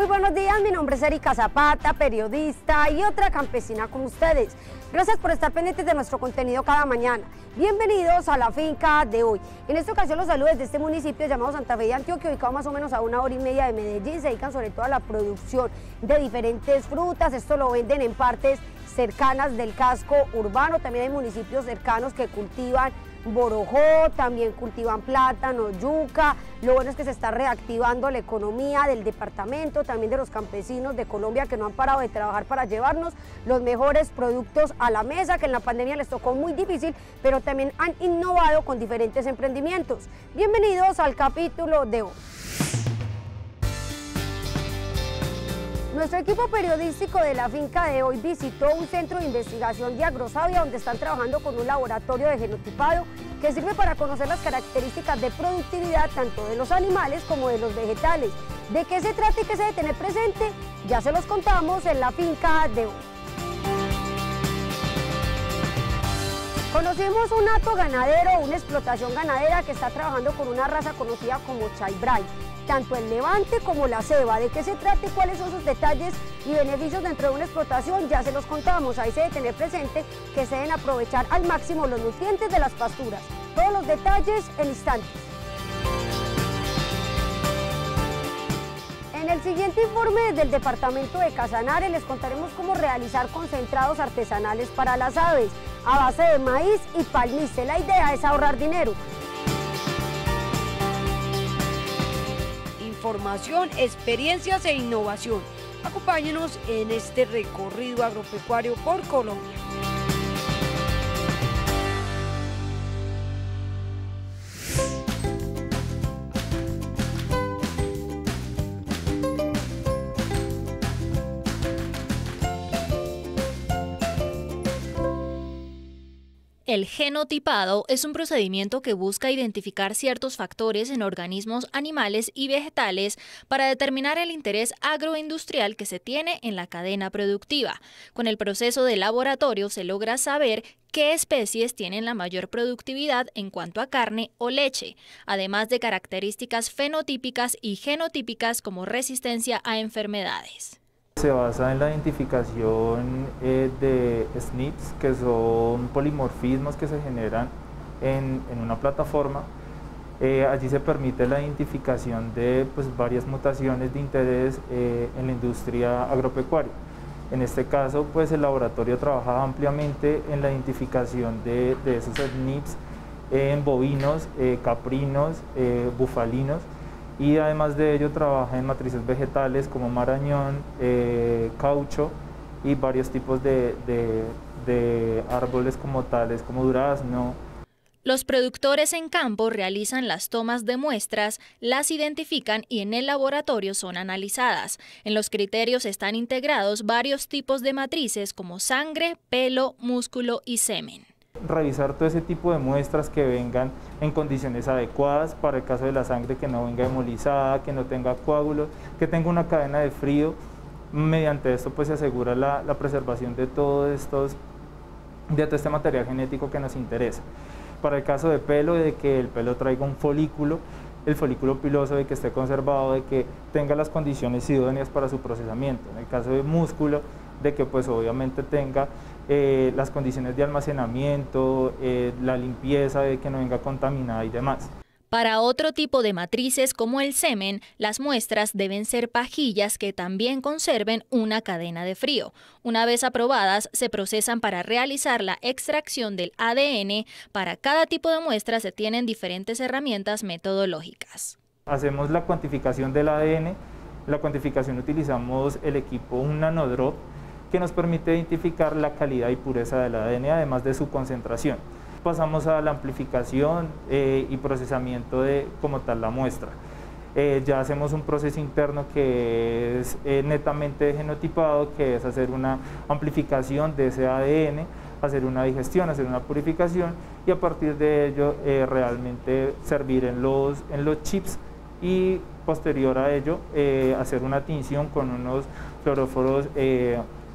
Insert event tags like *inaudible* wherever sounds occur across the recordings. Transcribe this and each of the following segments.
Muy buenos días, mi nombre es Erika Zapata, periodista y otra campesina con ustedes. Gracias por estar pendientes de nuestro contenido cada mañana. Bienvenidos a la finca de hoy. En esta ocasión los saludos de este municipio llamado Santa Fe de Antioquia, ubicado más o menos a una hora y media de Medellín. Se dedican sobre todo a la producción de diferentes frutas. Esto lo venden en partes cercanas del casco urbano. También hay municipios cercanos que cultivan borojó, también cultivan plátano, yuca. Lo bueno es que se está reactivando la economía del departamento, también de los campesinos de Colombia que no han parado de trabajar para llevarnos los mejores productos a la mesa, que en la pandemia les tocó muy difícil, pero también han innovado con diferentes emprendimientos. Bienvenidos al capítulo de hoy. Nuestro equipo periodístico de la finca de hoy visitó un centro de investigación de agrosavia donde están trabajando con un laboratorio de genotipado que sirve para conocer las características de productividad tanto de los animales como de los vegetales. ¿De qué se trata y qué se debe tener presente? Ya se los contamos en la finca de hoy. Conocimos un hato ganadero, una explotación ganadera que está trabajando con una raza conocida como Chaibray tanto el levante como la ceba. ¿De qué se trata y cuáles son sus detalles y beneficios dentro de una explotación? Ya se los contamos. Ahí se debe tener presente que se deben aprovechar al máximo los nutrientes de las pasturas. Todos los detalles en instantes. En el siguiente informe del departamento de Casanare les contaremos cómo realizar concentrados artesanales para las aves a base de maíz y palmice. La idea es ahorrar dinero. formación, experiencias e innovación. Acompáñenos en este recorrido agropecuario por Colombia. El genotipado es un procedimiento que busca identificar ciertos factores en organismos animales y vegetales para determinar el interés agroindustrial que se tiene en la cadena productiva. Con el proceso de laboratorio se logra saber qué especies tienen la mayor productividad en cuanto a carne o leche, además de características fenotípicas y genotípicas como resistencia a enfermedades. Se basa en la identificación eh, de SNPs, que son polimorfismos que se generan en, una plataforma. Eh, allí se permite la identificación de pues, varias mutaciones de interés eh, en la industria agropecuaria. En este caso, pues el laboratorio trabaja ampliamente en la identificación de, esos SNPs en bovinos, caprinos, bufalinos, y además de ello trabaja en matrices vegetales como marañón, eh, caucho y varios tipos de, árboles como tales, como durazno. Los productores en campo realizan las tomas de muestras, las identifican y en el laboratorio son analizadas. En los criterios están integrados varios tipos de matrices como sangre, pelo, músculo y semen. Revisar todo ese tipo de muestras que vengan en condiciones adecuadas para el caso de la sangre, que no venga hemolizada, que no tenga coágulos, que tenga una cadena de frío. Mediante esto pues se asegura la, preservación de todos estos de todo este material genético que nos interesa. Para el caso de pelo, de que el pelo traiga un folículo, el folículo piloso, de que esté conservado, de que tenga las condiciones idóneas para su procesamiento. En el caso de músculo, de que pues obviamente tenga eh, las condiciones de almacenamiento, eh, la limpieza, de que no venga contaminada y demás. Para otro tipo de matrices como el semen, las muestras deben ser pajillas que también conserven una cadena de frío. Una vez aprobadas, se procesan para realizar la extracción del ADN. Para cada tipo de muestra se tienen diferentes herramientas metodológicas. Hacemos la cuantificación del ADN. La cuantificación utilizamos el equipo un nanodrop que nos permite identificar la calidad y pureza del ADN, además de su concentración. Pasamos a la amplificación eh, y procesamiento de como tal la muestra. Eh, ya hacemos un proceso interno que es eh, netamente genotipado, que es hacer una amplificación de ese ADN, hacer una digestión, hacer una purificación y a partir de ello realmente servir en los, en los chips y posterior a ello hacer una tinción con unos fluoróforos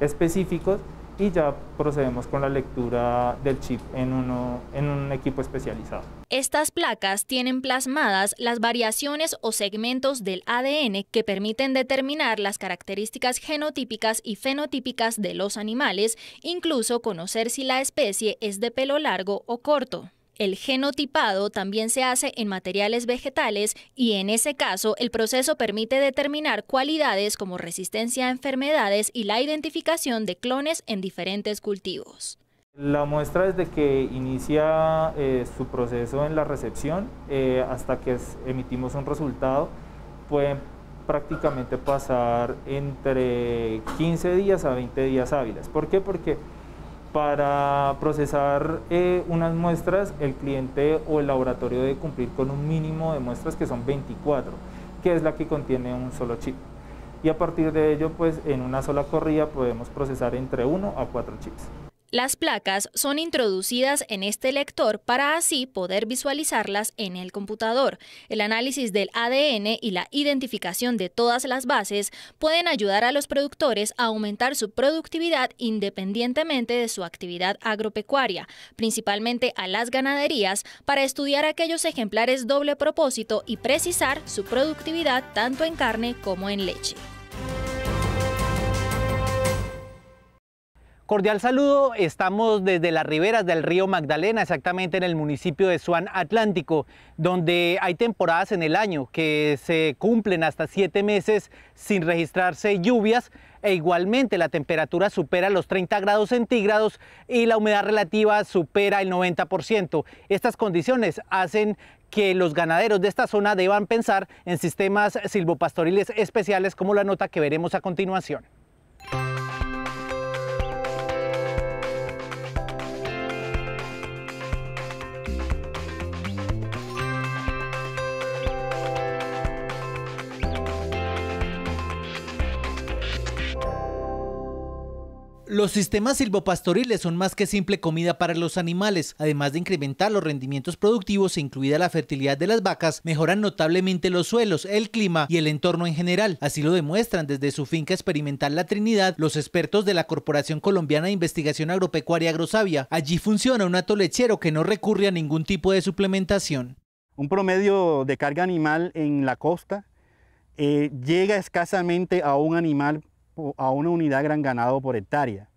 específicos y ya procedemos con la lectura del chip en, un equipo especializado. Estas placas tienen plasmadas las variaciones o segmentos del ADN que permiten determinar las características genotípicas y fenotípicas de los animales, incluso conocer si la especie es de pelo largo o corto. El genotipado también se hace en materiales vegetales y en ese caso el proceso permite determinar cualidades como resistencia a enfermedades y la identificación de clones en diferentes cultivos. La muestra desde que inicia eh, su proceso en la recepción eh, hasta que emitimos un resultado puede prácticamente pasar entre 15 días a 20 días hábiles. ¿Por qué? Porque para procesar eh, unas muestras, el cliente o el laboratorio debe cumplir con un mínimo de muestras que son 24, que es la que contiene un solo chip. Y a partir de ello, pues en una sola corrida podemos procesar entre 1 a 4 chips. Las placas son introducidas en este lector para así poder visualizarlas en el computador. El análisis del ADN y la identificación de todas las bases pueden ayudar a los productores a aumentar su productividad independientemente de su actividad agropecuaria, principalmente a las ganaderías, para estudiar aquellos ejemplares doble propósito y precisar su productividad tanto en carne como en leche. Cordial saludo, estamos desde las riberas del río Magdalena, exactamente en el municipio de Suan Atlántico, donde hay temporadas en el año que se cumplen hasta siete meses sin registrarse lluvias e igualmente la temperatura supera los 30 grados centígrados y la humedad relativa supera el 90%. Estas condiciones hacen que los ganaderos de esta zona deban pensar en sistemas silvopastoriles especiales como la nota que veremos a continuación. Los sistemas silvopastoriles son más que simple comida para los animales. Además de incrementar los rendimientos productivos, e incluida la fertilidad de las vacas, mejoran notablemente los suelos, el clima y el entorno en general. Así lo demuestran desde su finca experimental La Trinidad los expertos de la Corporación Colombiana de Investigación Agropecuaria Agrosavia. Allí funciona un atolechero lechero que no recurre a ningún tipo de suplementación. Un promedio de carga animal en la costa eh, llega escasamente a un animal a una unidad gran ganado por hectárea.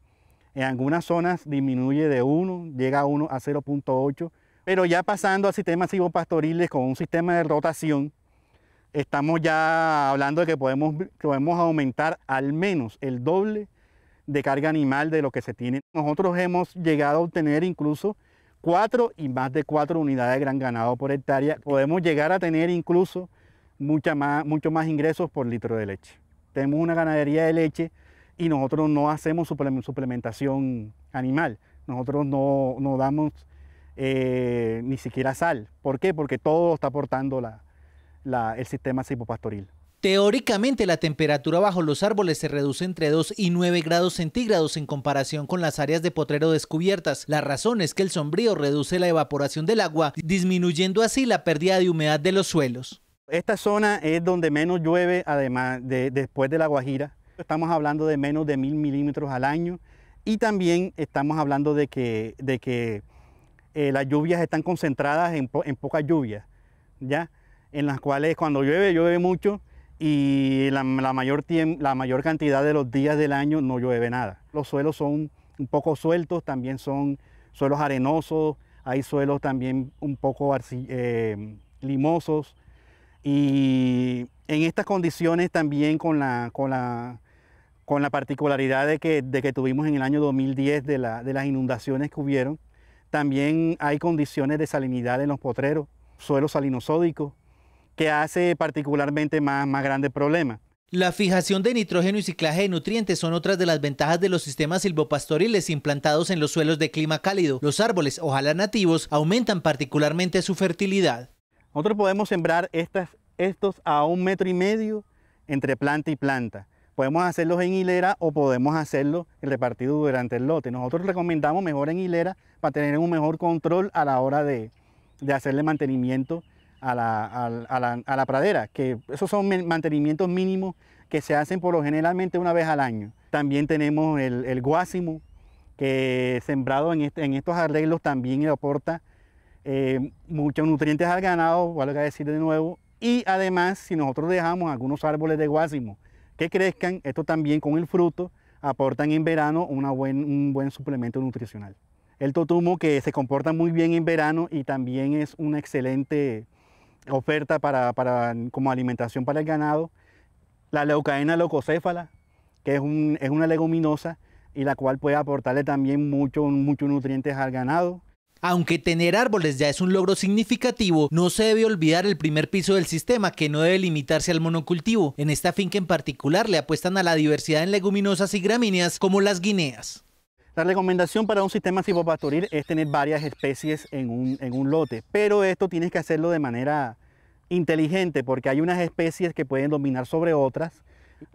En algunas zonas disminuye de 1, llega a 1 a 0.8, pero ya pasando sistemas sistema pastoriles con un sistema de rotación, estamos ya hablando de que podemos, podemos aumentar al menos el doble de carga animal de lo que se tiene. Nosotros hemos llegado a obtener incluso 4 y más de 4 unidades de gran ganado por hectárea. Podemos llegar a tener incluso mucha mucho más ingresos por litro de leche tenemos una ganadería de leche y nosotros no hacemos suplementación animal. Nosotros no, no damos eh, ni siquiera sal. ¿Por qué? Porque todo está aportando el sistema cipopastoril. Teóricamente la temperatura bajo los árboles se reduce entre 2 y 9 grados centígrados en comparación con las áreas de potrero descubiertas. La razón es que el sombrío reduce la evaporación del agua, disminuyendo así la pérdida de humedad de los suelos. Esta zona es donde menos llueve, además de, después de la Guajira. Estamos hablando de menos de mil milímetros al año y también estamos hablando de que, de que eh, las lluvias están concentradas en, poca pocas lluvias, ¿ya? En las cuales cuando llueve, llueve mucho y la, mayor la mayor cantidad de los días del año no llueve nada. Los suelos son un poco sueltos, también son suelos arenosos, hay suelos también un poco eh, limosos. Y en estas condiciones también con la, particularidad de que, tuvimos en el año 2010 de, las inundaciones que hubieron, también hay condiciones de salinidad en los potreros, suelos salinosódicos, que hace particularmente más, más grande problema. La fijación de nitrógeno y ciclaje de nutrientes son otras de las ventajas de los sistemas silvopastoriles implantados en los suelos de clima cálido. Los árboles, ojalá nativos, aumentan particularmente su fertilidad. Nosotros podemos sembrar estos a un metro y medio entre planta y planta. Podemos hacerlos en hilera o podemos hacerlo repartido durante el lote. Nosotros recomendamos mejor en hilera para tener un mejor control a la hora de, hacerle mantenimiento a la, pradera, que esos son mantenimientos mínimos que se hacen por lo generalmente una vez al año. También tenemos el, guásimo, que sembrado en, este, en estos arreglos también aporta eh, muchos nutrientes al ganado, vale que decir de nuevo, y además si nosotros dejamos algunos árboles de guásimo que crezcan, esto también con el fruto aportan en verano una un buen suplemento nutricional. El totumo que se comporta muy bien en verano y también es una excelente oferta para, como alimentación para el ganado. La leucaena leucocéfala, que es, una leguminosa y la cual puede aportarle también muchos nutrientes al ganado. Aunque tener árboles ya es un logro significativo, no se debe olvidar el primer piso del sistema que no debe limitarse al monocultivo. En esta finca en particular le apuestan a la diversidad en leguminosas y gramíneas como las guineas. La recomendación para un sistema silvopastoril es tener varias especies en un, lote, pero esto tienes que hacerlo de manera inteligente porque hay unas especies que pueden dominar sobre otras.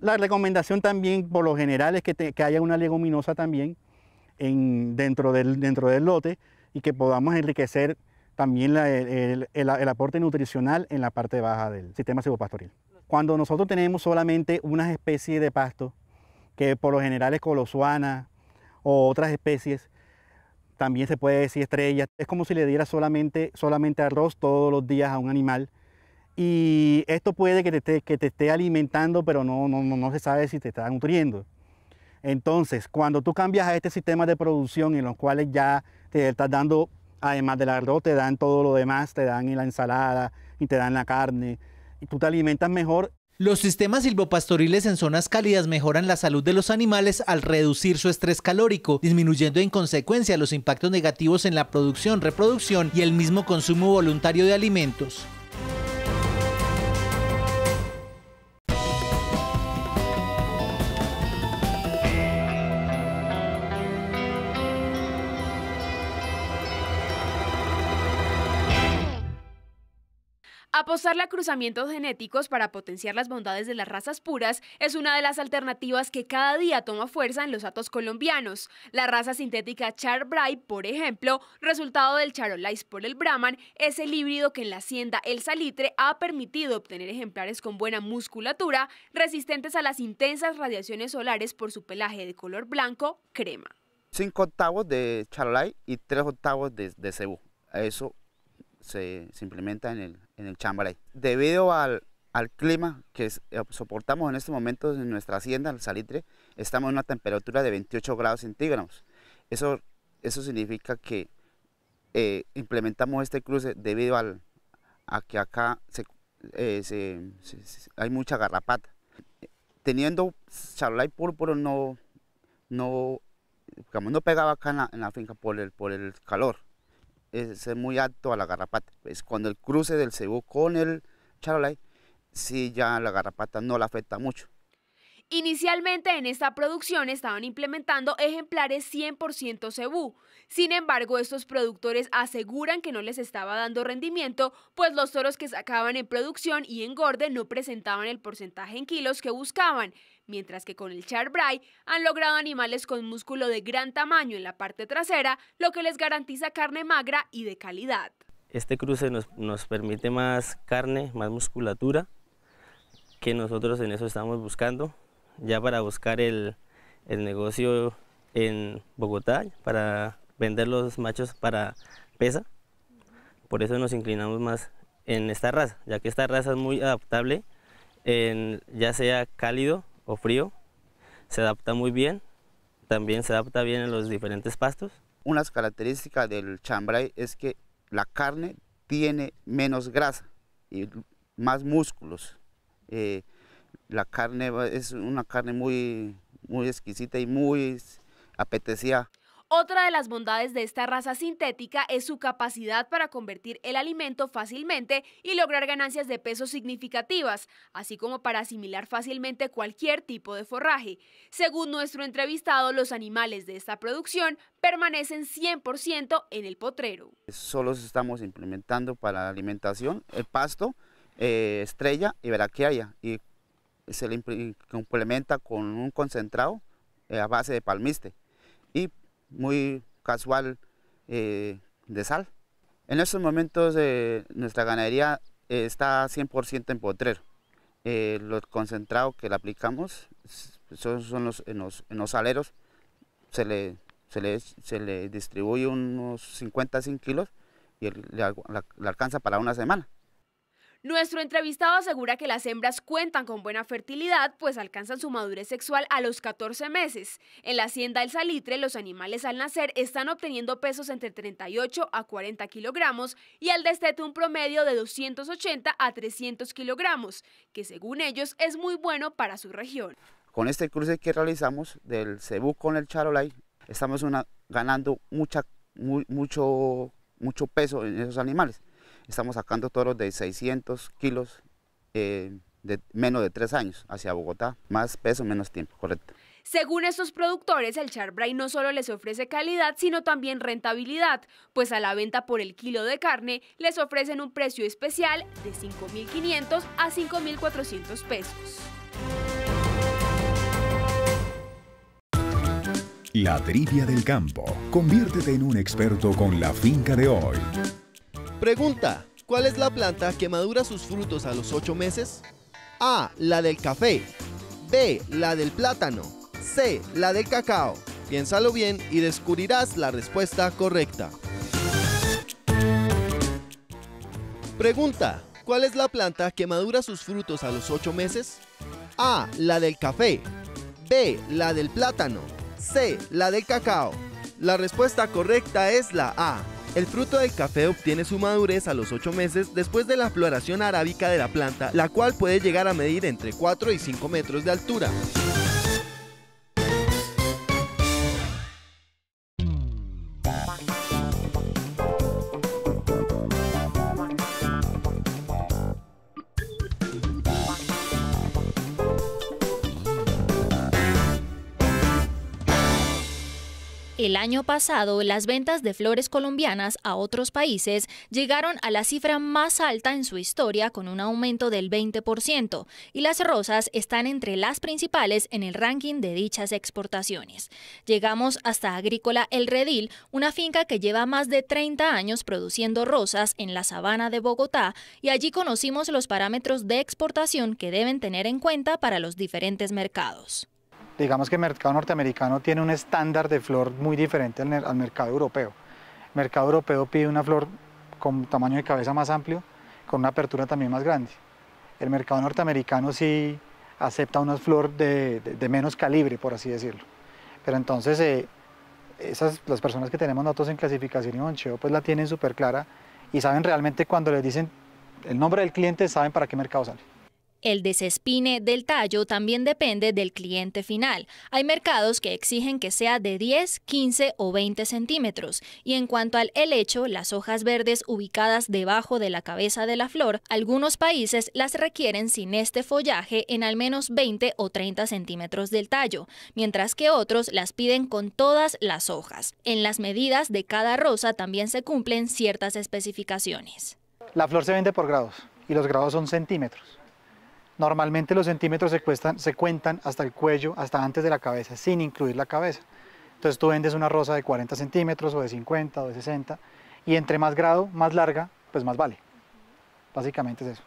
La recomendación también por lo general es que, haya una leguminosa también dentro, dentro del lote y que podamos enriquecer también el, aporte nutricional en la parte baja del sistema silvopastoril. Cuando nosotros tenemos solamente unas especies de pasto, que por lo general es colosuana o otras especies, también se puede decir estrella, es como si le diera solamente, solamente arroz todos los días a un animal. Y esto puede que te, que te esté alimentando, pero no, no, no se sabe si te está nutriendo. Entonces, cuando tú cambias a este sistema de producción en los cuales ya te estás dando, además del arroz, te dan todo lo demás, te dan en la ensalada y te dan la carne, y tú te alimentas mejor. Los sistemas silvopastoriles en zonas cálidas mejoran la salud de los animales al reducir su estrés calórico, disminuyendo en consecuencia los impactos negativos en la producción, reproducción y el mismo consumo voluntario de alimentos. Apostarle a cruzamientos genéticos para potenciar las bondades de las razas puras es una de las alternativas que cada día toma fuerza en los atos colombianos. La raza sintética Char por ejemplo, resultado del Charolais por el Brahman, es el híbrido que en la hacienda El Salitre ha permitido obtener ejemplares con buena musculatura, resistentes a las intensas radiaciones solares por su pelaje de color blanco crema. Cinco octavos de Charolais y tres octavos de, de cebú. Eso se, implementa en el, en el Debido al, clima que eh, soportamos en este momento en nuestra hacienda, el salitre, estamos en una temperatura de 28 grados centígrados. Eso, eso significa que eh, implementamos este cruce debido al, a que acá eh, hay mucha garrapata. Teniendo charlay púrpura no, no, no pegaba acá en la, en la finca por el, por el calor es, muy alto a la garrapata. Es pues, cuando el cruce del cebú con el charolay, sí ya la garrapata no la afecta mucho. Inicialmente en esta producción estaban implementando ejemplares 100% cebú. Sin embargo, estos productores aseguran que no les estaba dando rendimiento, pues los toros que sacaban en producción y engorde no presentaban el porcentaje en kilos que buscaban mientras que con el Charbray han logrado animales con músculo de gran tamaño en la parte trasera, lo que les garantiza carne magra y de calidad. Este cruce nos, nos permite más carne, más musculatura, que nosotros en eso estamos buscando, ya para buscar el, el negocio en Bogotá, para vender los machos para pesa. Por eso nos inclinamos más en esta raza, ya que esta raza es muy adaptable, ya sea cálido o frío. Se adapta muy bien, también se adapta bien en los diferentes pastos. una característica del chambray es que la carne tiene menos grasa y más músculos. Eh, la carne es una carne muy, muy exquisita y muy apetecida. Otra de las bondades de esta raza sintética es su capacidad para convertir el alimento fácilmente y lograr ganancias de peso significativas, así como para asimilar fácilmente cualquier tipo de forraje. Según nuestro entrevistado, los animales de esta producción permanecen 100% en el potrero. Solo estamos implementando para la alimentación el pasto, eh, estrella y haya y se le complementa con un concentrado eh, a base de palmiste muy casual eh, de sal. En estos momentos eh, nuestra ganadería eh, está 100% en potrero. los concentrados que le aplicamos son, los, en los, en se le, se le, distribuye unos 50 100 kilos y le, alcanza para una semana. Nuestro entrevistado asegura que las hembras cuentan con buena fertilidad, pues alcanzan su madurez sexual a los 14 meses. En la hacienda El Salitre, los animales al nacer están obteniendo pesos entre 38 a 40 kilogramos y al destete un promedio de 280 a 300 kilogramos, que según ellos es muy bueno para su región. Con este cruce que realizamos del cebú con el charolay, estamos ganando mucho, mucho peso en esos animales Estamos sacando toros de 600 kilos eh, de menos de tres años hacia Bogotá. Más peso, menos tiempo, correcto. Según estos productores, el Charbray no solo les ofrece calidad, sino también rentabilidad, pues a la venta por el kilo de carne les ofrecen un precio especial de 5.500 a 5.400 pesos. La trivia del campo. Conviértete en un experto con la finca de hoy. Pregunta, ¿cuál es la planta que madura sus frutos a los 8 meses? A, la del café. B, la del plátano. C, la del cacao. Piénsalo bien y descubrirás la respuesta correcta. Pregunta, ¿cuál es la planta que madura sus frutos a los 8 meses? A, la del café. B, la del plátano. C, la del cacao. La respuesta correcta es la A. El fruto del café obtiene su madurez a los 8 meses después de la floración arábica de la planta, la cual puede llegar a medir entre 4 y 5 metros de altura. El año pasado, las ventas de flores colombianas a otros países llegaron a la cifra más alta en su historia con un aumento del 20% y las rosas están entre las principales en el ranking de dichas exportaciones. Llegamos hasta Agrícola El Redil, una finca que lleva más de 30 años produciendo rosas en la sabana de Bogotá y allí conocimos los parámetros de exportación que deben tener en cuenta para los diferentes mercados digamos que el mercado norteamericano tiene un estándar de flor muy diferente al, mercado europeo. El mercado europeo pide una flor con tamaño de cabeza más amplio, con una apertura también más grande. El mercado norteamericano sí acepta una flor de, menos calibre, por así decirlo. Pero entonces eh, esas, las personas que tenemos datos en clasificación y boncheo pues la tienen súper clara y saben realmente cuando les dicen el nombre del cliente, saben para qué mercado sale. El desespine del tallo también depende del cliente final. Hay mercados que exigen que sea de 10, 15 o 20 centímetros. Y en cuanto al helecho, las hojas verdes ubicadas debajo de la cabeza de la flor, algunos países las requieren sin este follaje en al menos 20 o 30 centímetros del tallo, mientras que otros las piden con todas las hojas. En las medidas de cada rosa también se cumplen ciertas especificaciones. La flor se vende por grados y los grados son centímetros. Normalmente los centímetros se, cuentan hasta el cuello, hasta antes de la cabeza, sin incluir la cabeza. Entonces tú vendes una rosa de 40 centímetros o de 50 o de 60 y entre más grado, más larga, pues más vale. Básicamente es eso.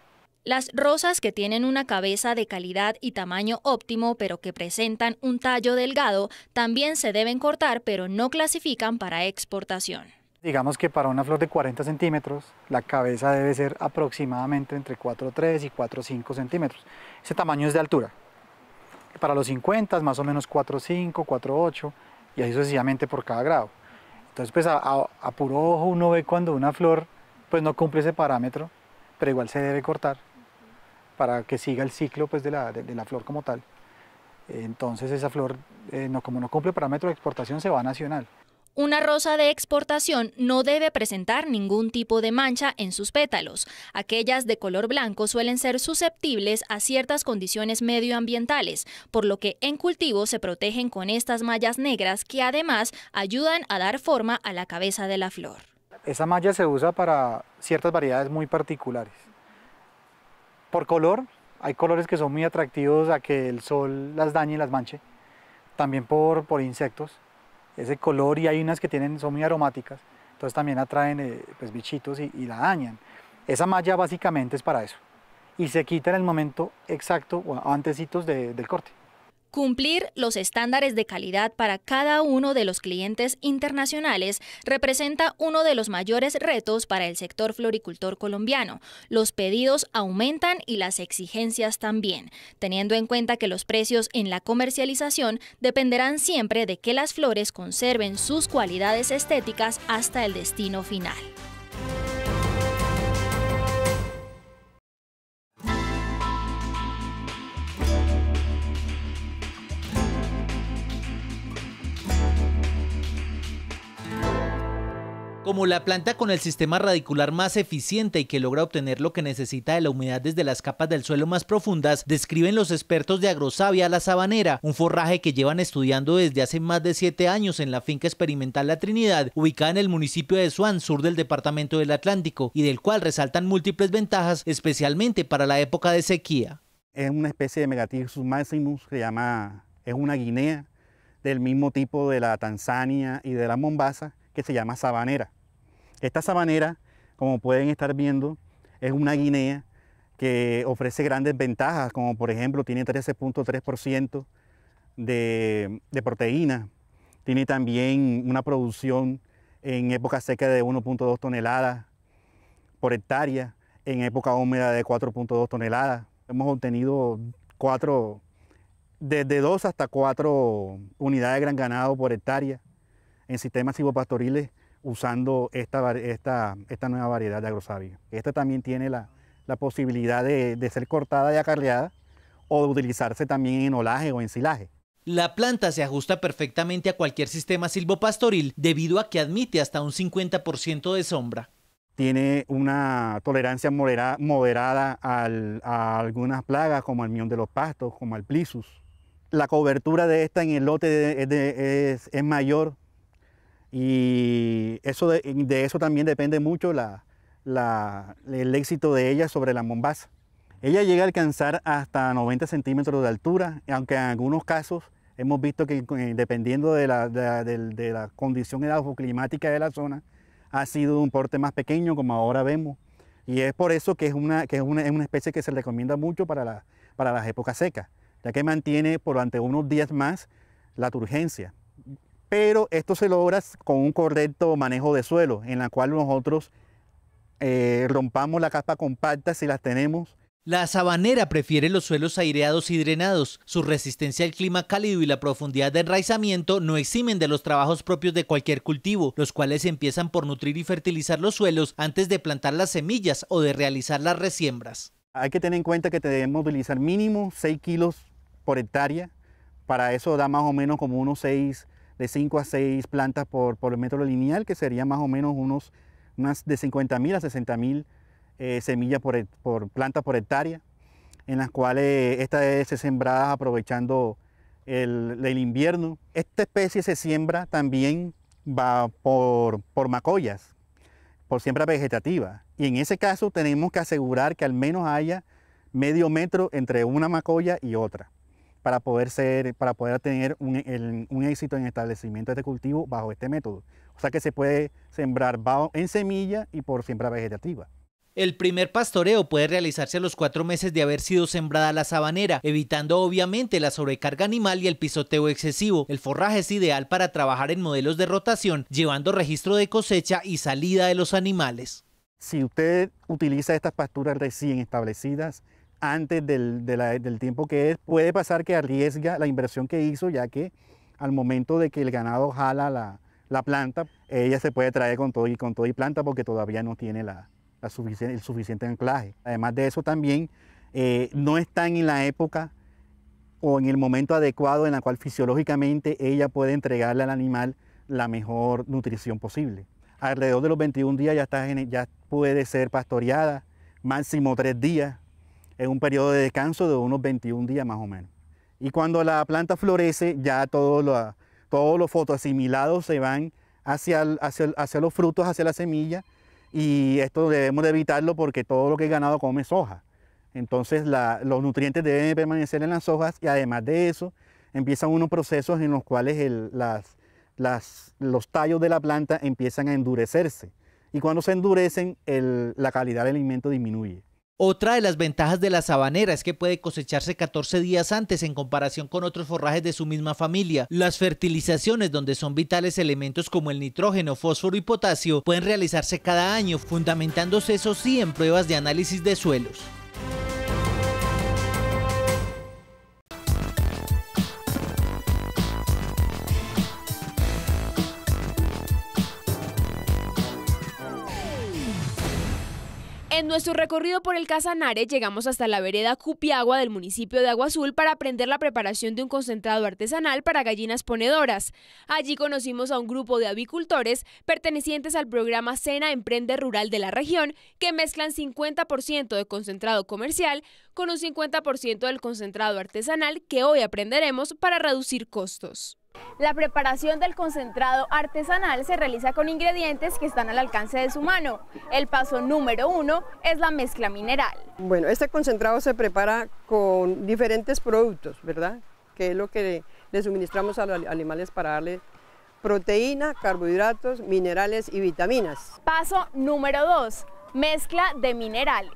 Las rosas que tienen una cabeza de calidad y tamaño óptimo, pero que presentan un tallo delgado, también se deben cortar, pero no clasifican para exportación. Digamos que para una flor de 40 centímetros, la cabeza debe ser aproximadamente entre 4,3 y 4,5 centímetros. Ese tamaño es de altura. Para los 50 más o menos 4,5, 4,8 y así sucesivamente por cada grado. Entonces, pues a, puro ojo uno ve cuando una flor pues no cumple ese parámetro, pero igual se debe cortar para que siga el ciclo pues de la, flor como tal. Entonces esa flor, eh, no, como no cumple parámetro de exportación, se va a nacional. Una rosa de exportación no debe presentar ningún tipo de mancha en sus pétalos. Aquellas de color blanco suelen ser susceptibles a ciertas condiciones medioambientales, por lo que en cultivo se protegen con estas mallas negras que además ayudan a dar forma a la cabeza de la flor. Esa malla se usa para ciertas variedades muy particulares. Por color, hay colores que son muy atractivos a que el sol las dañe y las manche. También por, por insectos ese color y hay unas que tienen, son muy aromáticas, entonces también atraen eh, pues, bichitos y, la dañan. Esa malla básicamente es para eso y se quita en el momento exacto o antecitos del corte. Cumplir los estándares de calidad para cada uno de los clientes internacionales representa uno de los mayores retos para el sector floricultor colombiano. Los pedidos aumentan y las exigencias también, teniendo en cuenta que los precios en la comercialización dependerán siempre de que las flores conserven sus cualidades estéticas hasta el destino final. Como la planta con el sistema radicular más eficiente y que logra obtener lo que necesita de la humedad desde las capas del suelo más profundas, describen los expertos de agrosavia la sabanera, un forraje que llevan estudiando desde hace más de siete años en la finca experimental La Trinidad, ubicada en el municipio de Suan, sur del departamento del Atlántico, y del cual resaltan múltiples ventajas, especialmente para la época de sequía. Es una especie de Megatirsus maximus, que llama, es una guinea del mismo tipo de la Tanzania y de la Mombasa, que se llama sabanera. Esta sabanera, como pueden estar viendo, es una guinea que ofrece grandes ventajas, como por ejemplo tiene 13.3% de, de proteína, tiene también una producción en época seca de 1.2 toneladas por hectárea, en época húmeda de 4.2 toneladas. Hemos obtenido cuatro, desde 2 hasta 4 unidades de gran ganado por hectárea en sistemas silvopastoriles usando esta, esta, esta nueva variedad de agrosabio. Esta también tiene la, la posibilidad de, de, ser cortada y acarreada o de utilizarse también en olaje o en silaje. La planta se ajusta perfectamente a cualquier sistema silvopastoril debido a que admite hasta un 50% de sombra. Tiene una tolerancia moderada, moderada a algunas plagas como el mión de los pastos, como el plisus. La cobertura de esta en el lote es, es mayor y de, eso también depende mucho el éxito de ella sobre la Mombasa. Ella llega a alcanzar hasta 90 centímetros de altura, aunque en algunos casos hemos visto que eh, dependiendo de la, de, de la condición climática de la zona, ha sido un porte más pequeño, como ahora vemos. Y es por eso que es una, especie que se recomienda mucho para, las épocas secas, ya que mantiene por durante unos días más la turgencia pero esto se logra con un correcto manejo de suelo, en la cual nosotros eh, rompamos la capa compacta si las tenemos. La sabanera prefiere los suelos aireados y drenados. Su resistencia al clima cálido y la profundidad de enraizamiento no eximen de los trabajos propios de cualquier cultivo, los cuales empiezan por nutrir y fertilizar los suelos antes de plantar las semillas o de realizar las resiembras. Hay que tener en cuenta que debemos utilizar mínimo 6 kilos por hectárea. Para eso da más o menos como unos 6 de 5 a 6 plantas por, por metro lineal, que sería más o menos unos, más de 50.000 a 60.000 mil eh, semillas por, planta por hectárea, en las cuales esta es sembrada aprovechando el, invierno. Esta especie se siembra también va por, por macollas, por siembra vegetativa. Y en ese caso tenemos que asegurar que al menos haya medio metro entre una macolla y otra para poder, ser, para poder tener un, éxito en establecimiento de este cultivo bajo este método. O sea que se puede sembrar en semilla y por siembra vegetativa. El primer pastoreo puede realizarse a los cuatro meses de haber sido sembrada la sabanera, evitando obviamente la sobrecarga animal y el pisoteo excesivo. El forraje es ideal para trabajar en modelos de rotación, llevando registro de cosecha y salida de los animales. Si usted utiliza estas pasturas recién establecidas, antes del, tiempo que es. Puede pasar que arriesga la inversión que hizo, ya que al momento de que el ganado jala la, planta, ella se puede traer con todo y, con todo y planta porque todavía no tiene la, suficiente, el suficiente anclaje. Además de eso también eh, no están en la época o en el momento adecuado en la cual fisiológicamente ella puede entregarle al animal la mejor nutrición posible. Alrededor de los 21 días ya, está, ya puede ser pastoreada, máximo tres días, en un periodo de descanso de unos 21 días más o menos. Y cuando la planta florece, ya todos los fotoasimilados se van hacia, hacia, los frutos, hacia la semilla, y esto debemos evitarlo porque todo lo que he ganado come soja. Entonces los nutrientes deben permanecer en las hojas y además de eso empiezan unos procesos en los cuales las, los tallos de la planta empiezan a endurecerse. Y cuando se endurecen, la calidad del alimento disminuye. Otra de las ventajas de la sabanera es que puede cosecharse 14 días antes en comparación con otros forrajes de su misma familia. Las fertilizaciones, donde son vitales elementos como el nitrógeno, fósforo y potasio, pueden realizarse cada año, fundamentándose eso sí en pruebas de análisis de suelos. En nuestro recorrido por el Casanare llegamos hasta la vereda Cupiagua del municipio de Agua Azul para aprender la preparación de un concentrado artesanal para gallinas ponedoras. Allí conocimos a un grupo de avicultores pertenecientes al programa Cena Emprende Rural de la región que mezclan 50% de concentrado comercial con un 50% del concentrado artesanal que hoy aprenderemos para reducir costos. La preparación del concentrado artesanal se realiza con ingredientes que están al alcance de su mano. El paso número uno es la mezcla mineral. Bueno, este concentrado se prepara con diferentes productos, ¿verdad? Que es lo que le suministramos a los animales para darle proteína, carbohidratos, minerales y vitaminas. Paso número dos, mezcla de minerales.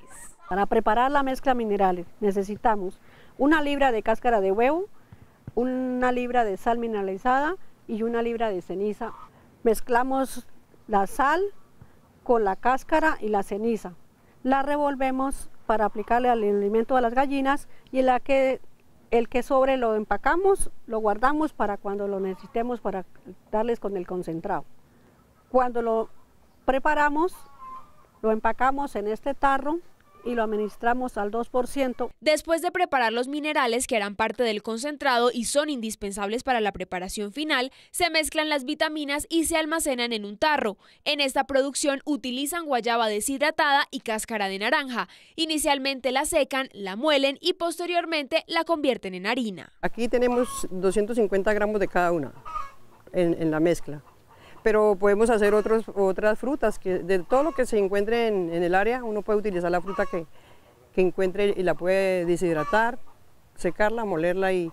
Para preparar la mezcla de minerales necesitamos una libra de cáscara de huevo, una libra de sal mineralizada y una libra de ceniza. Mezclamos la sal con la cáscara y la ceniza. La revolvemos para aplicarle al alimento a las gallinas y la que el que sobre lo empacamos, lo guardamos para cuando lo necesitemos para darles con el concentrado. Cuando lo preparamos, lo empacamos en este tarro y lo administramos al 2%. Después de preparar los minerales que eran parte del concentrado y son indispensables para la preparación final, se mezclan las vitaminas y se almacenan en un tarro. En esta producción utilizan guayaba deshidratada y cáscara de naranja. Inicialmente la secan, la muelen y posteriormente la convierten en harina. Aquí tenemos 250 gramos de cada una en, en la mezcla pero podemos hacer otras frutas, que de todo lo que se encuentre en, el área, uno puede utilizar la fruta que, encuentre y la puede deshidratar, secarla, molerla y,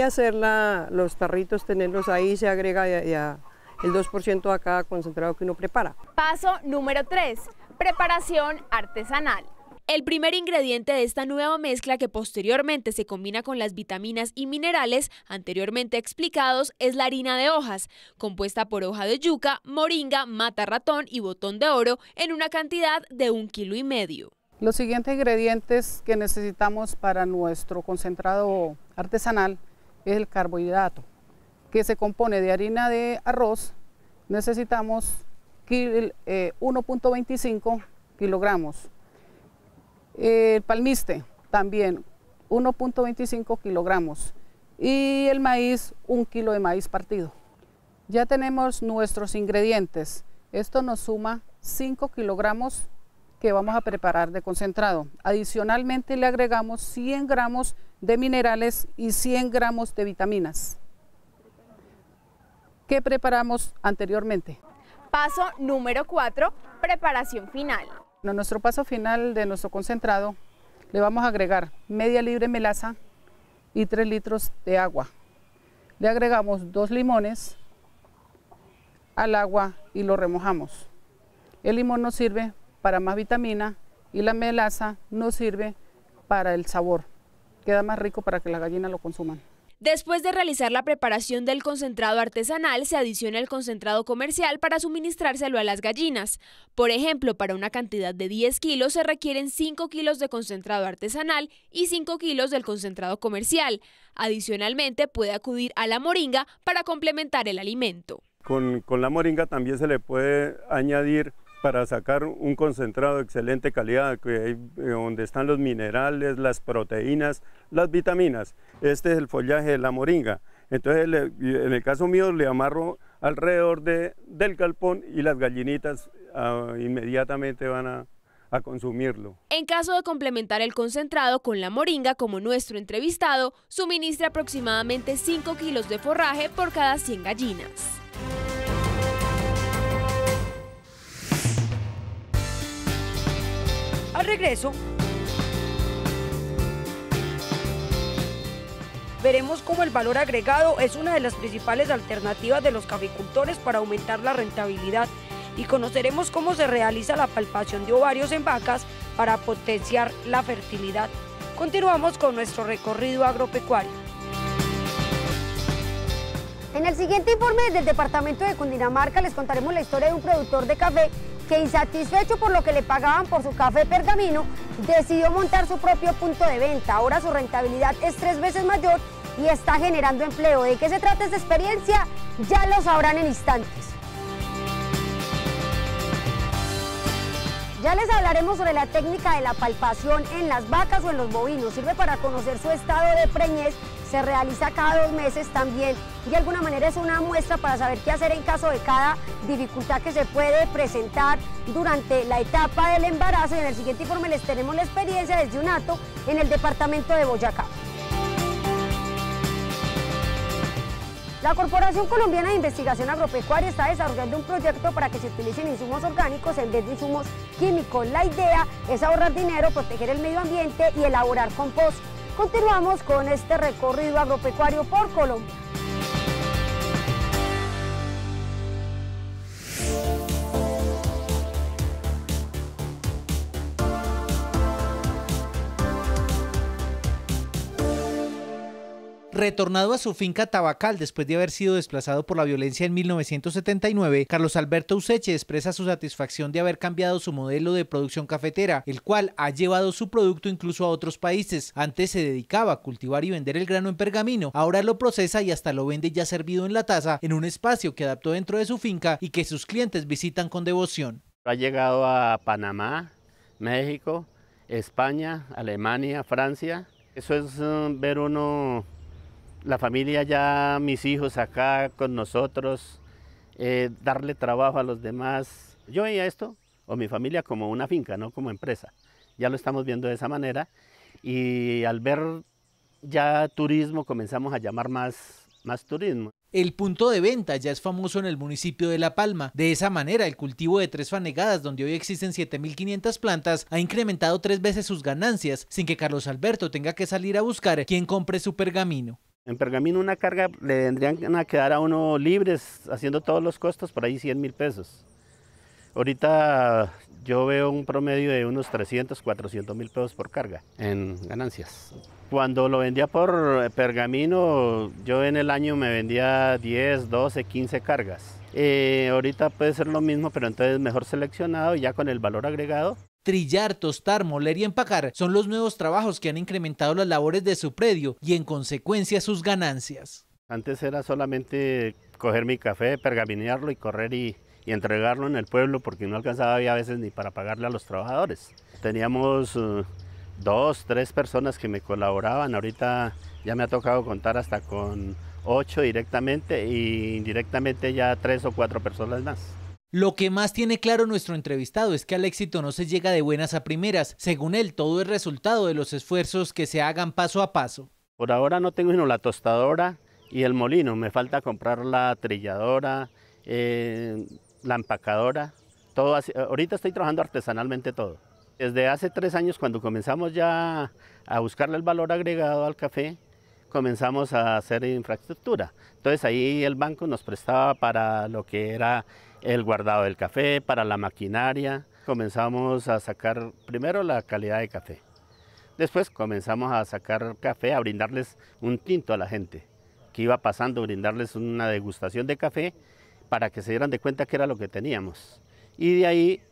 hacerla, los tarritos, tenerlos ahí, se agrega ya, el 2% a cada concentrado que uno prepara. Paso número 3, preparación artesanal. El primer ingrediente de esta nueva mezcla que posteriormente se combina con las vitaminas y minerales anteriormente explicados es la harina de hojas, compuesta por hoja de yuca, moringa, mata ratón y botón de oro en una cantidad de un kilo y medio. Los siguientes ingredientes que necesitamos para nuestro concentrado artesanal es el carbohidrato, que se compone de harina de arroz, necesitamos 1.25 eh, kilogramos el palmiste también 1.25 kilogramos y el maíz un kilo de maíz partido. Ya tenemos nuestros ingredientes. Esto nos suma 5 kilogramos que vamos a preparar de concentrado. Adicionalmente le agregamos 100 gramos de minerales y 100 gramos de vitaminas qué preparamos anteriormente. Paso número 4, preparación final. En nuestro paso final de nuestro concentrado le vamos a agregar media libre melaza y 3 litros de agua. Le agregamos dos limones al agua y lo remojamos. El limón nos sirve para más vitamina y la melaza nos sirve para el sabor. Queda más rico para que la gallina lo consuma. Después de realizar la preparación del concentrado artesanal, se adiciona el concentrado comercial para suministrárselo a las gallinas. Por ejemplo, para una cantidad de 10 kilos se requieren 5 kilos de concentrado artesanal y 5 kilos del concentrado comercial. Adicionalmente, puede acudir a la moringa para complementar el alimento. Con, con la moringa también se le puede añadir para sacar un concentrado de excelente calidad, que eh, donde están los minerales, las proteínas, las vitaminas. Este es el follaje de la moringa. Entonces, en el caso mío, le amarro alrededor del galpón y las gallinitas ah, inmediatamente van a, a consumirlo. En caso de complementar el concentrado con la moringa, como nuestro entrevistado, suministra aproximadamente 5 kilos de forraje por cada 100 gallinas. Al regreso, veremos cómo el valor agregado es una de las principales alternativas de los caficultores para aumentar la rentabilidad y conoceremos cómo se realiza la palpación de ovarios en vacas para potenciar la fertilidad. Continuamos con nuestro recorrido agropecuario. En el siguiente informe del departamento de Cundinamarca les contaremos la historia de un productor de café que insatisfecho por lo que le pagaban por su café pergamino, decidió montar su propio punto de venta. Ahora su rentabilidad es tres veces mayor y está generando empleo. ¿De qué se trata esta experiencia? Ya lo sabrán en instantes. Ya les hablaremos sobre la técnica de la palpación en las vacas o en los bovinos. Sirve para conocer su estado de preñez se realiza cada dos meses también y de alguna manera es una muestra para saber qué hacer en caso de cada dificultad que se puede presentar durante la etapa del embarazo y en el siguiente informe les tenemos la experiencia desde un ato en el departamento de Boyacá. La Corporación Colombiana de Investigación Agropecuaria está desarrollando un proyecto para que se utilicen insumos orgánicos en vez de insumos químicos. La idea es ahorrar dinero, proteger el medio ambiente y elaborar compost. Continuamos con este recorrido agropecuario por Colombia. Retornado a su finca Tabacal después de haber sido desplazado por la violencia en 1979, Carlos Alberto Useche expresa su satisfacción de haber cambiado su modelo de producción cafetera, el cual ha llevado su producto incluso a otros países. Antes se dedicaba a cultivar y vender el grano en pergamino, ahora lo procesa y hasta lo vende ya servido en la taza en un espacio que adaptó dentro de su finca y que sus clientes visitan con devoción. Ha llegado a Panamá, México, España, Alemania, Francia. Eso es eh, ver uno la familia ya, mis hijos acá con nosotros, eh, darle trabajo a los demás. Yo veía esto, o mi familia, como una finca, no como empresa. Ya lo estamos viendo de esa manera. Y al ver ya turismo, comenzamos a llamar más, más turismo. El punto de venta ya es famoso en el municipio de La Palma. De esa manera, el cultivo de tres fanegadas, donde hoy existen 7.500 plantas, ha incrementado tres veces sus ganancias, sin que Carlos Alberto tenga que salir a buscar quien compre su pergamino. En Pergamino una carga le vendrían a quedar a uno libres, haciendo todos los costos, por ahí 100 mil pesos. Ahorita yo veo un promedio de unos 300, 400 mil pesos por carga en ganancias. Cuando lo vendía por eh, pergamino, yo en el año me vendía 10, 12, 15 cargas. Eh, ahorita puede ser lo mismo, pero entonces mejor seleccionado y ya con el valor agregado. Trillar, tostar, moler y empacar son los nuevos trabajos que han incrementado las labores de su predio y en consecuencia sus ganancias. Antes era solamente coger mi café, pergaminearlo y correr y, entregarlo en el pueblo porque no alcanzaba a veces ni para pagarle a los trabajadores. Teníamos eh, dos, tres personas que me colaboraban, ahorita ya me ha tocado contar hasta con ocho directamente y indirectamente ya tres o cuatro personas más. Lo que más tiene claro nuestro entrevistado es que al éxito no se llega de buenas a primeras. Según él, todo es resultado de los esfuerzos que se hagan paso a paso. Por ahora no tengo sino la tostadora y el molino. Me falta comprar la trilladora, eh, la empacadora. Todo Ahorita estoy trabajando artesanalmente todo. Desde hace tres años, cuando comenzamos ya a buscarle el valor agregado al café, comenzamos a hacer infraestructura. Entonces ahí el banco nos prestaba para lo que era el guardado del café, para la maquinaria. Comenzamos a sacar primero la calidad de café. Después comenzamos a sacar café, a brindarles un tinto a la gente que iba pasando, brindarles una degustación de café para que se dieran de cuenta que era lo que teníamos. Y de ahí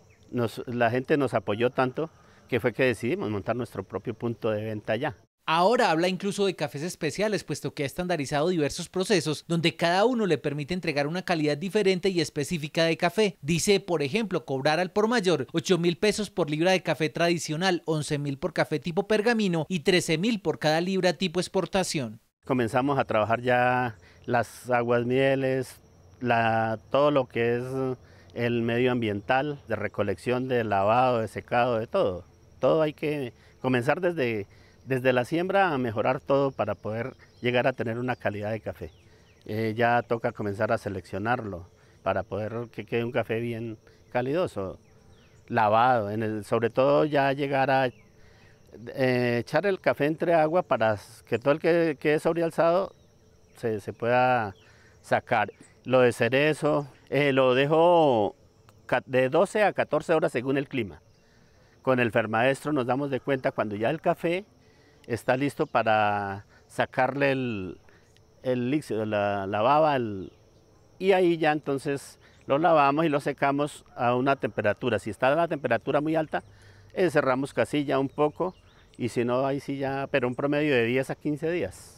la gente nos apoyó tanto que fue que decidimos montar nuestro propio punto de venta allá. Ahora habla incluso de cafés especiales, puesto que ha estandarizado diversos procesos donde cada uno le permite entregar una calidad diferente y específica de café. Dice, por ejemplo, cobrar al por mayor 8 mil pesos por libra de café tradicional, 11 mil por café tipo pergamino y 13 mil por cada libra tipo exportación. Comenzamos a trabajar ya las aguas mieles, todo lo que es el medio ambiental, de recolección, de lavado, de secado, de todo. Todo hay que comenzar desde desde la siembra a mejorar todo para poder llegar a tener una calidad de café. Eh, ya toca comenzar a seleccionarlo para poder que quede un café bien calidoso, lavado, en el, sobre todo ya llegar a eh, echar el café entre agua para que todo el que quede sobrealzado se, se pueda sacar. Lo de cerezo eh, lo dejo de 12 a 14 horas según el clima. Con el fermaestro nos damos de cuenta cuando ya el café está listo para sacarle el, el líquido, la, la baba, y ahí ya entonces lo lavamos y lo secamos a una temperatura. Si está la temperatura muy alta, encerramos casilla un poco y si no, ahí sí ya, pero un promedio de 10 a 15 días.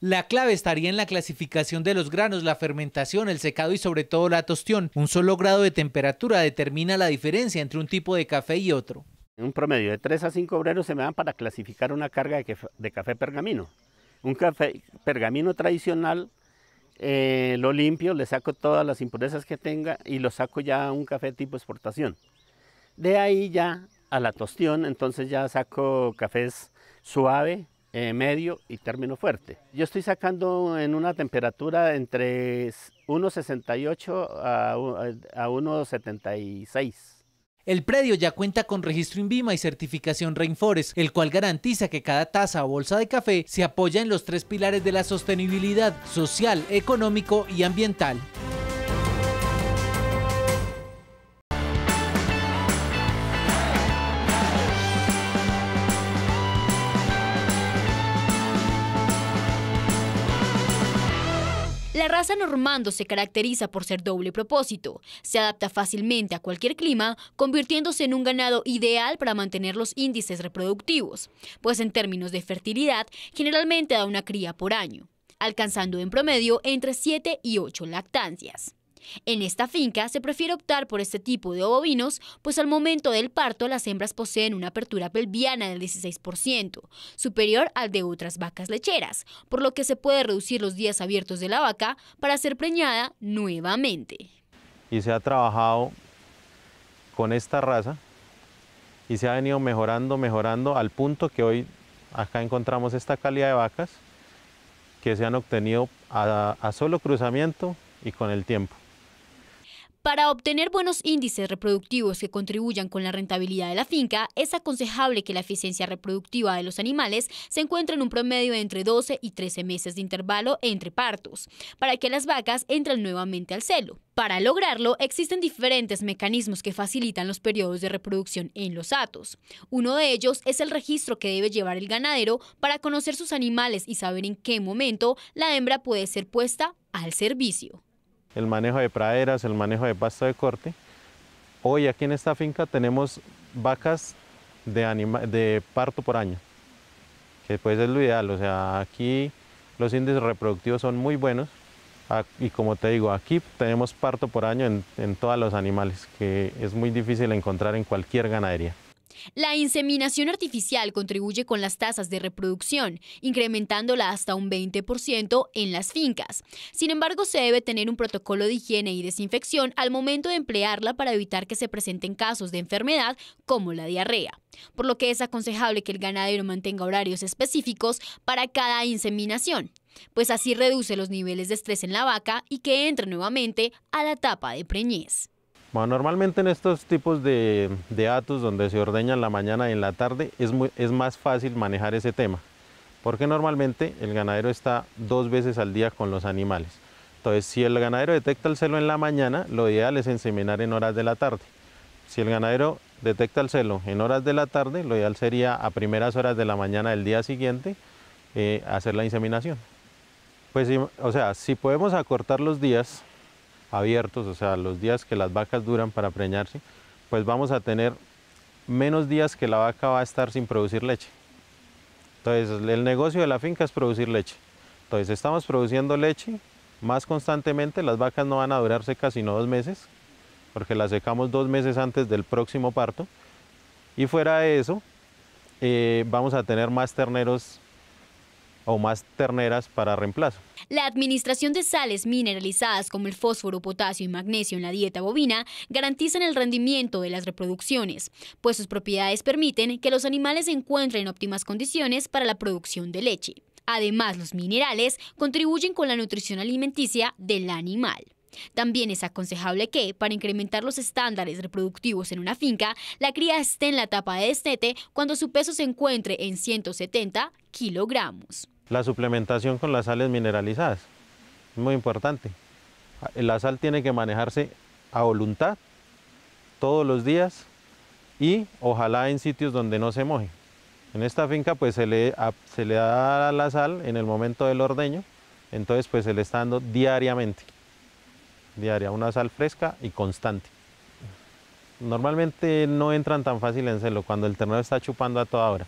La clave estaría en la clasificación de los granos, la fermentación, el secado y sobre todo la tostión. Un solo grado de temperatura determina la diferencia entre un tipo de café y otro un promedio de 3 a 5 obreros se me dan para clasificar una carga de, café pergamino. Un café pergamino tradicional eh, lo limpio, le saco todas las impurezas que tenga y lo saco ya a un café tipo exportación. De ahí ya a la tostión, entonces ya saco cafés suave, eh, medio y término fuerte. Yo estoy sacando en una temperatura entre 1,68 a, a 1,76. El predio ya cuenta con registro INVIMA y certificación Rainforest, el cual garantiza que cada taza o bolsa de café se apoya en los tres pilares de la sostenibilidad social, económico y ambiental. La raza normando se caracteriza por ser doble propósito. Se adapta fácilmente a cualquier clima, convirtiéndose en un ganado ideal para mantener los índices reproductivos, pues en términos de fertilidad generalmente da una cría por año, alcanzando en promedio entre 7 y 8 lactancias. En esta finca se prefiere optar por este tipo de bovinos, pues al momento del parto las hembras poseen una apertura pelviana del 16%, superior al de otras vacas lecheras, por lo que se puede reducir los días abiertos de la vaca para ser preñada nuevamente. Y se ha trabajado con esta raza y se ha venido mejorando, mejorando, al punto que hoy acá encontramos esta calidad de vacas que se han obtenido a, a solo cruzamiento y con el tiempo. Para obtener buenos índices reproductivos que contribuyan con la rentabilidad de la finca, es aconsejable que la eficiencia reproductiva de los animales se encuentre en un promedio de entre 12 y 13 meses de intervalo entre partos, para que las vacas entren nuevamente al celo. Para lograrlo, existen diferentes mecanismos que facilitan los periodos de reproducción en los atos. Uno de ellos es el registro que debe llevar el ganadero para conocer sus animales y saber en qué momento la hembra puede ser puesta al servicio el manejo de praderas, el manejo de pasto de corte. Hoy aquí en esta finca tenemos vacas de, parto por año, que pues es lo ideal, o sea, aquí los índices reproductivos son muy buenos ah, y como te digo, aquí tenemos parto por año en todos los animales, que es muy difícil encontrar en cualquier ganadería. La inseminación artificial contribuye con las tasas de reproducción, incrementándola hasta un 20% en las fincas. Sin embargo, se debe tener un protocolo de higiene y desinfección al momento de emplearla para evitar que se presenten casos de enfermedad como la diarrea, por lo que es aconsejable que el ganadero mantenga horarios específicos para cada inseminación, pues así reduce los niveles de estrés en la vaca y que entre nuevamente a la etapa de preñez. Bueno, normalmente en estos tipos de, de atos donde se ordeña la mañana y en la tarde es, es más fácil manejar ese tema, porque normalmente el ganadero está dos veces al día con los animales. Entonces, si el ganadero detecta el celo en la mañana, lo ideal es inseminar en horas de la tarde. Si el ganadero detecta el celo en horas de la tarde, lo ideal sería a primeras horas de la mañana del día siguiente eh, hacer la inseminación. Pues, o sea, si podemos acortar los días, abiertos, o sea, los días que las vacas duran para preñarse, pues vamos a tener menos días que la vaca va a estar sin producir leche. Entonces, el negocio de la finca es producir leche. Entonces, estamos produciendo leche más constantemente, las vacas no van a durar casi sino dos meses, porque las secamos dos meses antes del próximo parto. Y fuera de eso, eh, vamos a tener más terneros o más terneras para reemplazo. La administración de sales mineralizadas como el fósforo, potasio y magnesio en la dieta bovina garantizan el rendimiento de las reproducciones, pues sus propiedades permiten que los animales se encuentren en óptimas condiciones para la producción de leche. Además, los minerales contribuyen con la nutrición alimenticia del animal. También es aconsejable que, para incrementar los estándares reproductivos en una finca, la cría esté en la etapa de destete cuando su peso se encuentre en 170 kilogramos. La suplementación con las sales mineralizadas, es muy importante. La sal tiene que manejarse a voluntad todos los días y ojalá en sitios donde no se moje. En esta finca pues se le, da la sal en el momento del ordeño, entonces pues se le está dando diariamente, diaria, una sal fresca y constante. Normalmente no entran tan fácil en celo cuando el ternero está chupando a toda hora.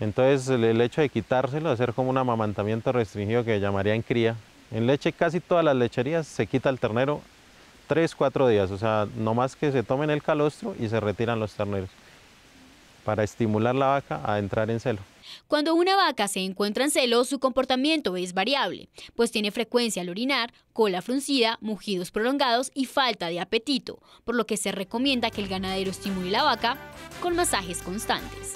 Entonces el hecho de quitárselo, hacer como un amamantamiento restringido que llamaría en cría. En leche casi todas las lecherías se quita el ternero 3, 4 días, o sea, no más que se tomen el calostro y se retiran los terneros para estimular la vaca a entrar en celo. Cuando una vaca se encuentra en celo, su comportamiento es variable, pues tiene frecuencia al orinar, cola fruncida, mugidos prolongados y falta de apetito, por lo que se recomienda que el ganadero estimule la vaca con masajes constantes.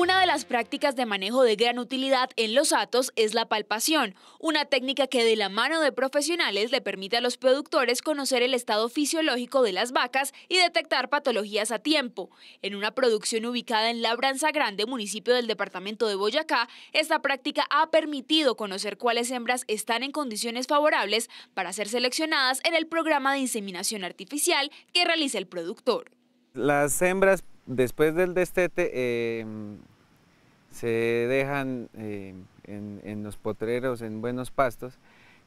Una de las prácticas de manejo de gran utilidad en los atos es la palpación, una técnica que de la mano de profesionales le permite a los productores conocer el estado fisiológico de las vacas y detectar patologías a tiempo. En una producción ubicada en Labranza Grande, municipio del departamento de Boyacá, esta práctica ha permitido conocer cuáles hembras están en condiciones favorables para ser seleccionadas en el programa de inseminación artificial que realiza el productor. Las hembras después del destete em, se dejan eh, en, los potreros, en buenos pastos.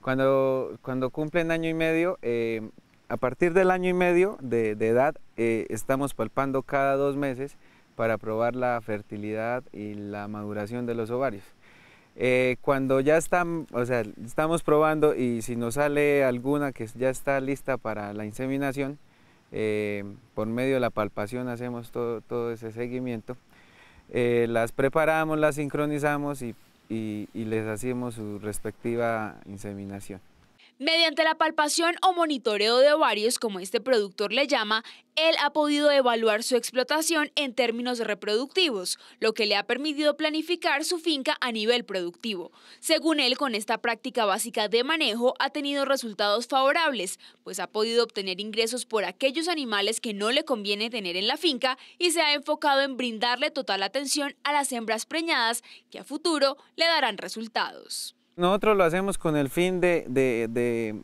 Cuando, cuando cumplen año y medio, eh, a partir del año y medio de, edad, eh, estamos palpando cada dos meses para probar la fertilidad y la maduración de los ovarios. cuando ya están, o sea, estamos probando y si nos sale alguna que ya está lista para la inseminación, por medio de la palpación hacemos todo, todo ese seguimiento. Eh, las preparamos, las sincronizamos y les hacemos su respectiva inseminación. Mediante la palpación o monitoreo de ovarios, como este productor le llama, él ha podido evaluar su explotación en términos reproductivos, lo que le ha permitido planificar su finca a nivel productivo. Según él, con esta práctica básica de manejo ha tenido resultados favorables, pues ha podido obtener ingresos por aquellos animales que no le conviene tener en la finca y se ha enfocado en brindarle total atención a las hembras preñadas que a futuro le darán resultados. Nosotros lo hacemos con el fin de,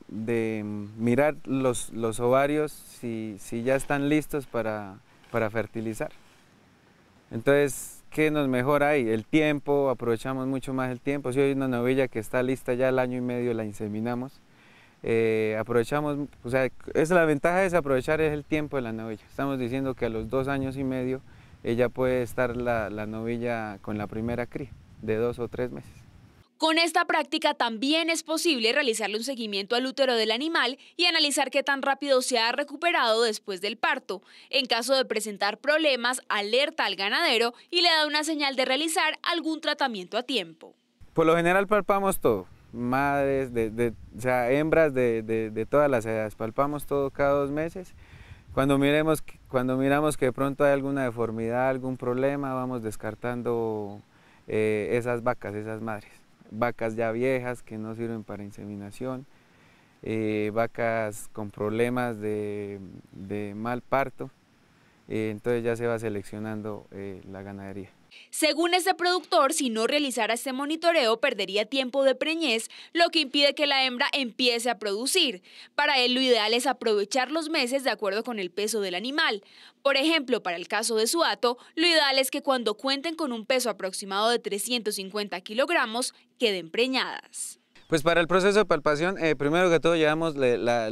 mirar los, los ovarios si, ya están listos para, para fertilizar. Entonces, ¿qué nos mejora ahí? El tiempo, aprovechamos mucho más el tiempo. Si hay una novilla que está lista ya el año y medio, la inseminamos. Eh, aprovechamos, o sea, es la ventaja de aprovechar es el tiempo de la novilla. Estamos diciendo que a los dos años y medio ella puede estar la, la novilla con la primera cría, de dos o tres meses. Con esta práctica también es posible realizarle un seguimiento al útero del animal y analizar qué tan rápido se ha recuperado después del parto. En caso de presentar problemas, alerta al ganadero y le da una señal de realizar algún tratamiento a tiempo. Por lo general palpamos todo, madres, de, o sea, hembras de, todas las edades, palpamos todo cada dos meses. Cuando, miremos, cuando miramos que de pronto hay alguna deformidad, algún problema, vamos descartando eh, esas vacas, esas madres vacas ya viejas que no sirven para inseminación, eh, vacas con problemas de, mal parto, eh, entonces ya se va seleccionando eh, la ganadería. Según este productor, si no realizara este monitoreo perdería tiempo de preñez, lo que impide que la hembra empiece a producir. Para él lo ideal es aprovechar los meses de acuerdo con el peso del animal. Por ejemplo, para el caso de su ato lo ideal es que cuando cuenten con un peso aproximado de 350 kilogramos, queden preñadas. Pues para el proceso de palpación, eh, primero que todo llevamos las,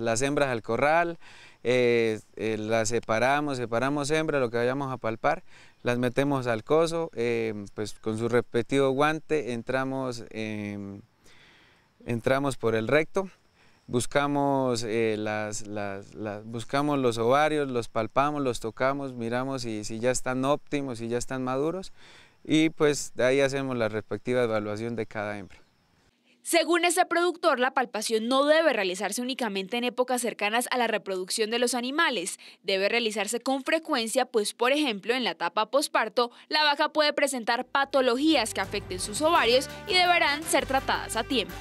las hembras al corral, eh, eh, las separamos, separamos hembra, lo que vayamos a palpar, las metemos al coso, eh, pues con su respectivo guante entramos, em, entramos por el recto, buscamos, las, buscamos los ovarios, los palpamos, los tocamos, miramos si, si ya están óptimos, si ya están maduros y pues de ahí hacemos la respectiva evaluación de cada hembra. Según este productor, la palpación no debe realizarse únicamente en épocas cercanas a la reproducción de los animales, debe realizarse con frecuencia, pues por ejemplo en la etapa posparto, la vaca puede presentar patologías que afecten sus ovarios y deberán ser tratadas a tiempo.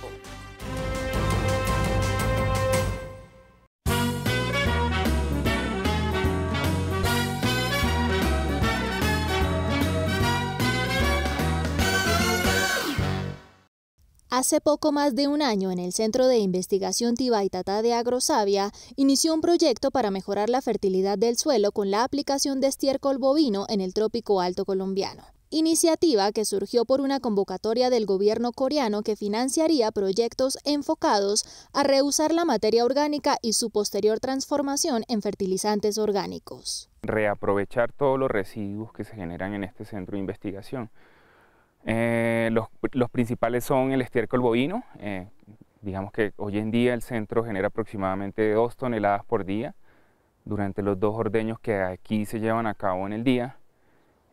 Hace poco más de un año, en el Centro de Investigación Tibaitata de Agrosavia, inició un proyecto para mejorar la fertilidad del suelo con la aplicación de estiércol bovino en el trópico alto colombiano. Iniciativa que surgió por una convocatoria del gobierno coreano que financiaría proyectos enfocados a reusar la materia orgánica y su posterior transformación en fertilizantes orgánicos. Reaprovechar todos los residuos que se generan en este centro de investigación eh, los, principales son el estiércol bovino, eh, digamos que hoy en día el centro genera aproximadamente dos toneladas por día durante los dos ordeños que aquí se llevan a cabo en el día.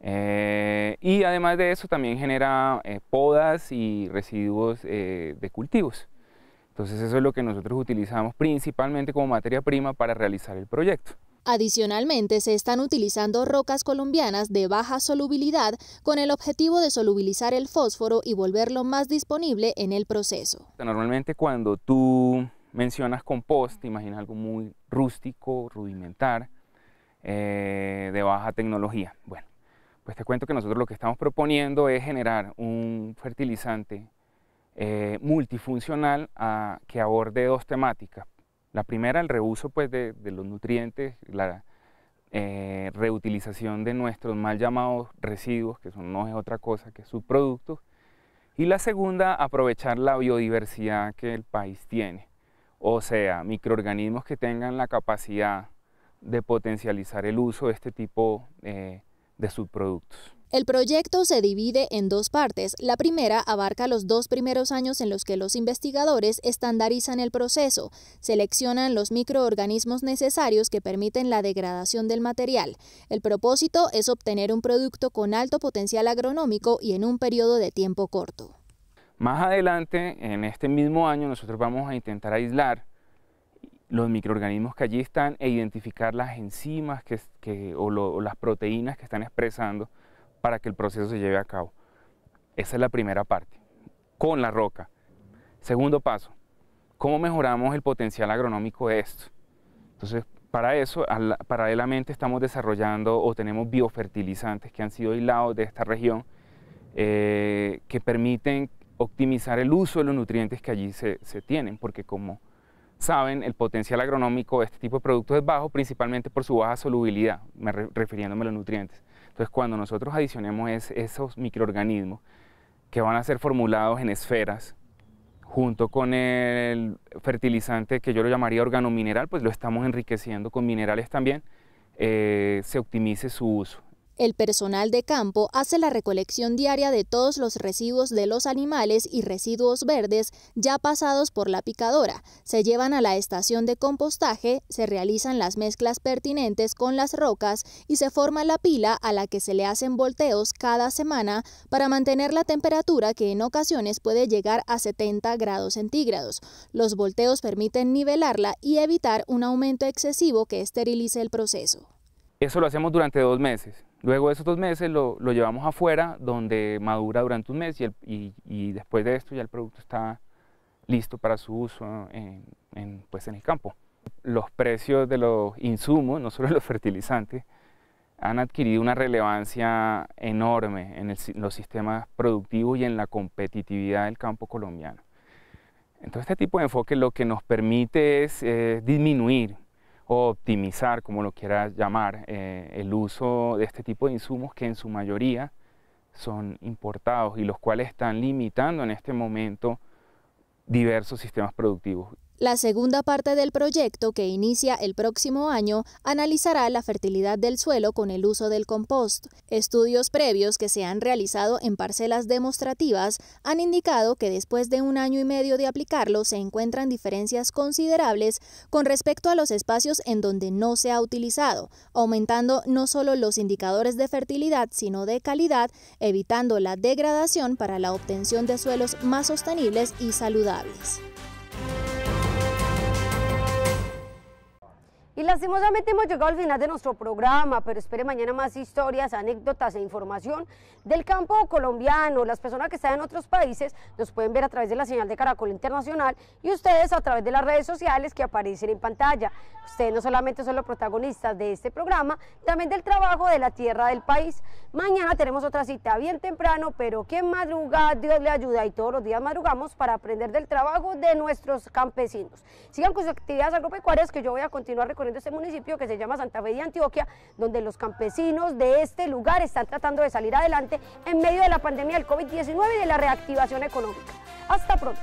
Eh, y además de eso también genera podas y residuos de cultivos. Entonces eso es lo que nosotros utilizamos principalmente como materia prima para realizar el proyecto. Adicionalmente, se están utilizando rocas colombianas de baja solubilidad con el objetivo de solubilizar el fósforo y volverlo más disponible en el proceso. Normalmente cuando tú mencionas compost, te imaginas algo muy rústico, rudimentar, eh, de baja tecnología. Bueno, pues te cuento que nosotros lo que estamos proponiendo es generar un fertilizante eh, multifuncional ah, que aborde dos temáticas. La primera, el reuso pues, de, los nutrientes, la eh, reutilización de nuestros mal llamados residuos, que no es otra cosa que subproductos. Y la segunda, aprovechar la biodiversidad que el país tiene, o sea, microorganismos que tengan la capacidad de potencializar el uso de este tipo eh, de subproductos. El proyecto se divide en dos partes. La primera abarca los dos primeros años en los que los investigadores estandarizan el proceso, seleccionan los microorganismos necesarios que permiten la degradación del material. El propósito es obtener un producto con alto potencial agronómico y en un periodo de tiempo corto. Más adelante, en este mismo año, nosotros vamos a intentar aislar los microorganismos que allí están e identificar las enzimas que, o, las proteínas que están expresando para que el proceso se lleve a cabo. Esa es la primera parte, con la roca. Segundo paso, ¿cómo mejoramos el potencial agronómico de esto? Entonces, para eso, paralelamente estamos desarrollando o tenemos biofertilizantes que han sido aislados de esta región eh, que permiten optimizar el uso de los nutrientes que allí se tienen, porque como saben, el potencial agronómico de este tipo de productos es bajo, principalmente por su baja solubilidad, refiriéndome a los nutrientes. Entonces, cuando nosotros adicionemos esos microorganismos que van a ser formulados en esferas, junto con el fertilizante que yo lo llamaría organomineral, pues lo estamos enriqueciendo con minerales también, eh, se optimice su uso. El personal de campo hace la recolección diaria de todos los residuos de los animales y residuos verdes ya pasados por la picadora. Se llevan a la estación de compostaje, se realizan las mezclas pertinentes con las rocas y se forma la pila a la que se le hacen volteos cada semana para mantener la temperatura que en ocasiones puede llegar a 70 grados centígrados. Los volteos permiten nivelarla y evitar un aumento excesivo que esterilice el proceso. Eso lo hacemos durante dos meses. Luego de esos dos meses lo, lo llevamos afuera, donde madura durante un mes y, después de esto ya el producto está listo para su uso en, pues en el campo. Los precios de los insumos, no solo *laughs* los fertilizantes, han adquirido una relevancia enorme en, los sistemas productivos y en la competitividad del campo colombiano. Entonces este tipo de enfoque lo que nos permite es eh, disminuir o optimizar, como lo quieras llamar, eh, el uso de este tipo de insumos que en su mayoría son importados y los cuales están limitando en este momento diversos sistemas productivos. La segunda parte del proyecto, que inicia el próximo año, analizará la fertilidad del suelo con el uso del compost. Estudios previos que se han realizado en parcelas demostrativas han indicado que después de un año y medio de aplicarlo se encuentran diferencias considerables con respecto a los espacios en donde no se ha utilizado, aumentando no solo los indicadores de fertilidad, sino de calidad, evitando la degradación para la obtención de suelos más sostenibles y saludables. Y lastimosamente hemos llegado al final de nuestro programa, pero espere mañana más historias, anécdotas e información del campo colombiano. Las personas que están en otros países nos pueden ver a través de la señal de Caracol Internacional y ustedes a través de las redes sociales que aparecen en pantalla. Ustedes no solamente son los protagonistas de este programa, también del trabajo de la tierra del país. Mañana tenemos otra cita bien temprano, pero quien madruga Dios le ayuda y todos los días madrugamos para aprender del trabajo de nuestros campesinos. Sigan con sus actividades agropecuarias que yo voy a continuar recorriendo este municipio que se llama Santa Fe de Antioquia, donde los campesinos de este lugar están tratando de salir adelante en medio de la pandemia del COVID-19 y de la reactivación económica. Hasta pronto.